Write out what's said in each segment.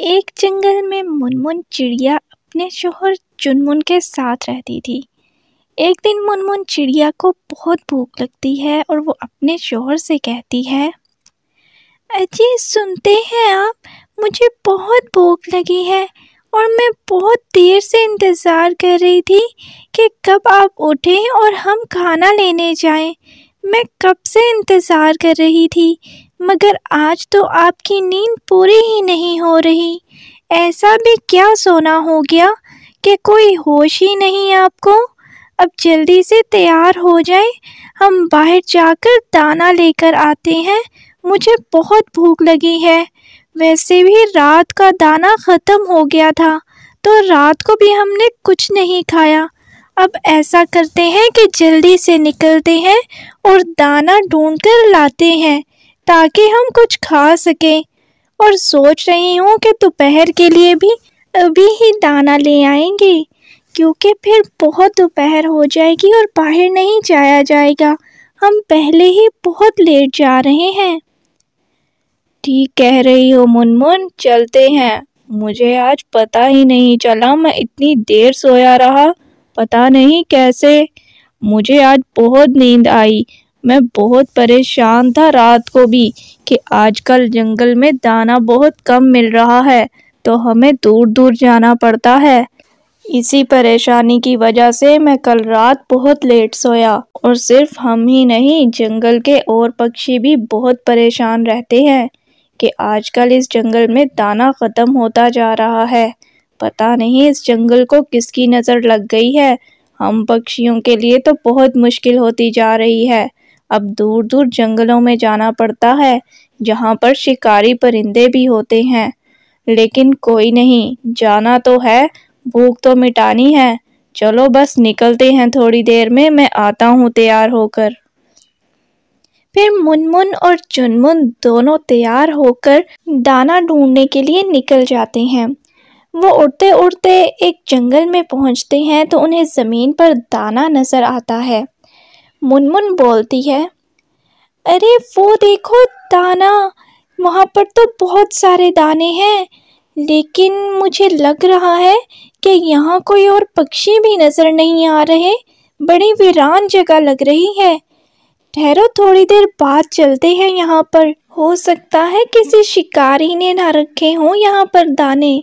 एक जंगल में मुनमुन चिड़िया अपने शोहर चुनमुन के साथ रहती थी एक दिन मुनमुन चिड़िया को बहुत भूख लगती है और वो अपने शोहर से कहती है अजी सुनते हैं आप मुझे बहुत भूख लगी है और मैं बहुत देर से इंतज़ार कर रही थी कि कब आप उठें और हम खाना लेने जाएं। मैं कब से इंतज़ार कर रही थी मगर आज तो आपकी नींद पूरी ही नहीं हो रही ऐसा भी क्या सोना हो गया कि कोई होश ही नहीं आपको अब जल्दी से तैयार हो जाए हम बाहर जाकर दाना लेकर आते हैं मुझे बहुत भूख लगी है वैसे भी रात का दाना ख़त्म हो गया था तो रात को भी हमने कुछ नहीं खाया अब ऐसा करते हैं कि जल्दी से निकलते हैं और दाना ढूंढकर कर लाते हैं ताकि हम कुछ खा सकें और सोच रही हूँ कि दोपहर के लिए भी अभी ही दाना ले आएंगे क्योंकि फिर बहुत दोपहर हो जाएगी और बाहर नहीं जाया जाएगा हम पहले ही बहुत लेट जा रहे हैं ठीक कह रही हो मुनमुन चलते हैं मुझे आज पता ही नहीं चला मैं इतनी देर सोया रहा पता नहीं कैसे मुझे आज बहुत नींद आई मैं बहुत परेशान था रात को भी कि आजकल जंगल में दाना बहुत कम मिल रहा है तो हमें दूर दूर जाना पड़ता है इसी परेशानी की वजह से मैं कल रात बहुत लेट सोया और सिर्फ हम ही नहीं जंगल के और पक्षी भी बहुत परेशान रहते हैं कि आजकल इस जंगल में दाना ख़त्म होता जा रहा है पता नहीं इस जंगल को किसकी नज़र लग गई है हम पक्षियों के लिए तो बहुत मुश्किल होती जा रही है अब दूर दूर जंगलों में जाना पड़ता है जहाँ पर शिकारी परिंदे भी होते हैं लेकिन कोई नहीं जाना तो है भूख तो मिटानी है चलो बस निकलते हैं थोड़ी देर में मैं आता हूँ तैयार होकर फिर मुनमुन और चुनमुन दोनों तैयार होकर दाना ढूंढने के लिए निकल जाते हैं वो उड़ते उड़ते एक जंगल में पहुंचते हैं तो उन्हें ज़मीन पर दाना नज़र आता है मुनमुन बोलती है अरे वो देखो दाना वहाँ पर तो बहुत सारे दाने हैं लेकिन मुझे लग रहा है कि यहाँ कोई और पक्षी भी नज़र नहीं आ रहे बड़ी वीरान जगह लग रही है ठहरो थोड़ी देर बाद चलते हैं यहाँ पर हो सकता है किसी शिकारी ने ना रखे हों यहाँ पर दाने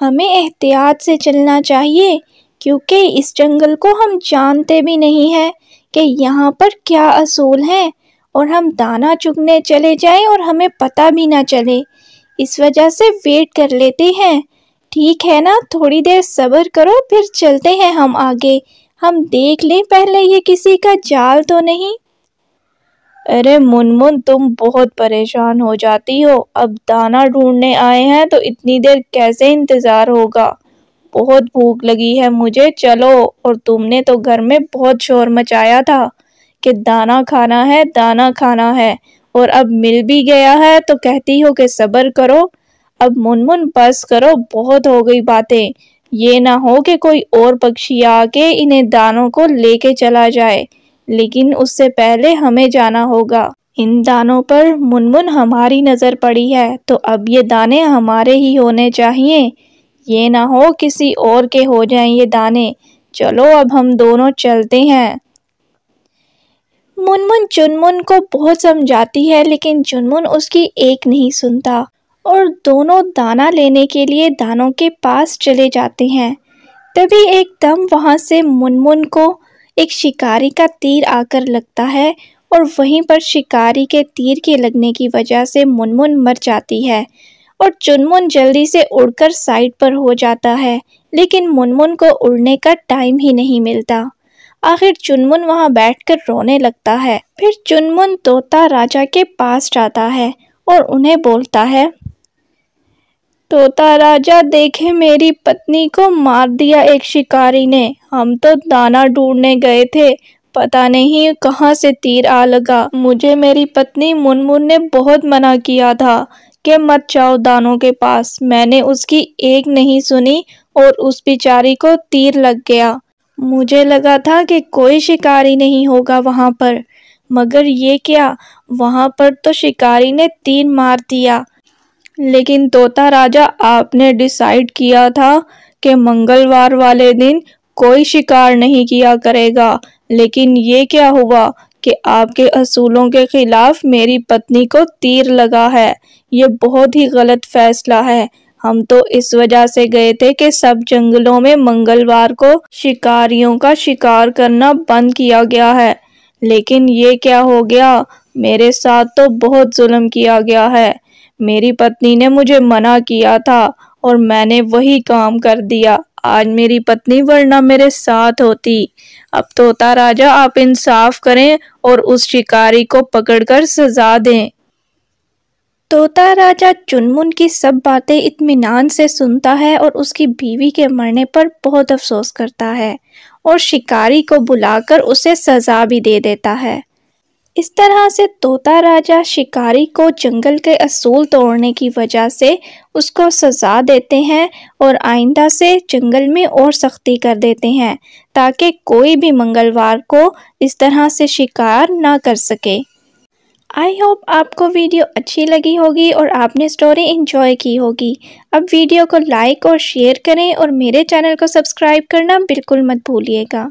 हमें एहतियात से चलना चाहिए क्योंकि इस जंगल को हम जानते भी नहीं हैं कि यहाँ पर क्या असूल हैं और हम दाना चुगने चले जाएं और हमें पता भी ना चले इस वजह से वेट कर लेते हैं ठीक है ना थोड़ी देर सब्र करो फिर चलते हैं हम आगे हम देख लें पहले ये किसी का जाल तो नहीं अरे मुनमुन तुम बहुत परेशान हो जाती हो अब दाना ढूंढने आए हैं तो इतनी देर कैसे इंतज़ार होगा बहुत भूख लगी है मुझे चलो और तुमने तो घर में बहुत शोर मचाया था कि दाना खाना है दाना खाना है और अब मिल भी गया है तो कहती हो कि सब्र करो अब मुनमुन बस करो बहुत हो गई बातें ये ना हो कि कोई और पक्षी आके इन्हें दानों को लेके चला जाए लेकिन उससे पहले हमें जाना होगा इन दानों पर मुनमुन हमारी नज़र पड़ी है तो अब ये दाने हमारे ही होने चाहिए ये ना हो किसी और के हो जाएं ये दाने चलो अब हम दोनों चलते हैं मुनमुन चुनमुन को बहुत समझाती है लेकिन चुनमुन उसकी एक नहीं सुनता और दोनों दाना लेने के लिए दानों के पास चले जाते हैं तभी एकदम वहाँ से मुनमुन को एक शिकारी का तीर आकर लगता है और वहीं पर शिकारी के तीर के लगने की वजह से मुनमुन मर जाती है और चुनमुन जल्दी से उड़कर साइड पर हो जाता है लेकिन मुनमुन को उड़ने का टाइम ही नहीं मिलता आखिर चुनमुन वहाँ बैठकर रोने लगता है फिर चुनमुन तोता राजा के पास जाता है और उन्हें बोलता है तोता राजा देखे मेरी पत्नी को मार दिया एक शिकारी ने हम तो दाना ढूंढने गए थे पता नहीं कहाँ से तीर आ लगा मुझे मेरी पत्नी मुनमुन ने बहुत मना किया था के मत जाओ दानों के पास मैंने उसकी एक नहीं सुनी और उस बिचारी को तीर लग गया मुझे लगा था कि कोई शिकारी नहीं होगा वहाँ पर मगर ये क्या वहाँ पर तो शिकारी ने तीर मार दिया लेकिन तोता राजा आपने डिसाइड किया था कि मंगलवार वाले दिन कोई शिकार नहीं किया करेगा लेकिन ये क्या हुआ कि आपके असूलों के ख़िलाफ़ मेरी पत्नी को तीर लगा है ये बहुत ही गलत फ़ैसला है हम तो इस वजह से गए थे कि सब जंगलों में मंगलवार को शिकारियों का शिकार करना बंद किया गया है लेकिन ये क्या हो गया मेरे साथ तो बहुत जुल्म किया गया है मेरी पत्नी ने मुझे मना किया था और मैंने वही काम कर दिया आज मेरी पत्नी वरना मेरे साथ होती अब तोता राजा आप इंसाफ करें और उस शिकारी को पकड़कर सजा दें तोता राजा चुनमुन की सब बातें इत्मीनान से सुनता है और उसकी बीवी के मरने पर बहुत अफसोस करता है और शिकारी को बुलाकर उसे सजा भी दे देता है इस तरह से तोता राजा शिकारी को जंगल के असूल तोड़ने की वजह से उसको सज़ा देते हैं और आइंदा से जंगल में और सख्ती कर देते हैं ताकि कोई भी मंगलवार को इस तरह से शिकार ना कर सके आई होप आपको वीडियो अच्छी लगी होगी और आपने स्टोरी इन्जॉय की होगी अब वीडियो को लाइक और शेयर करें और मेरे चैनल को सब्सक्राइब करना बिल्कुल मत भूलिएगा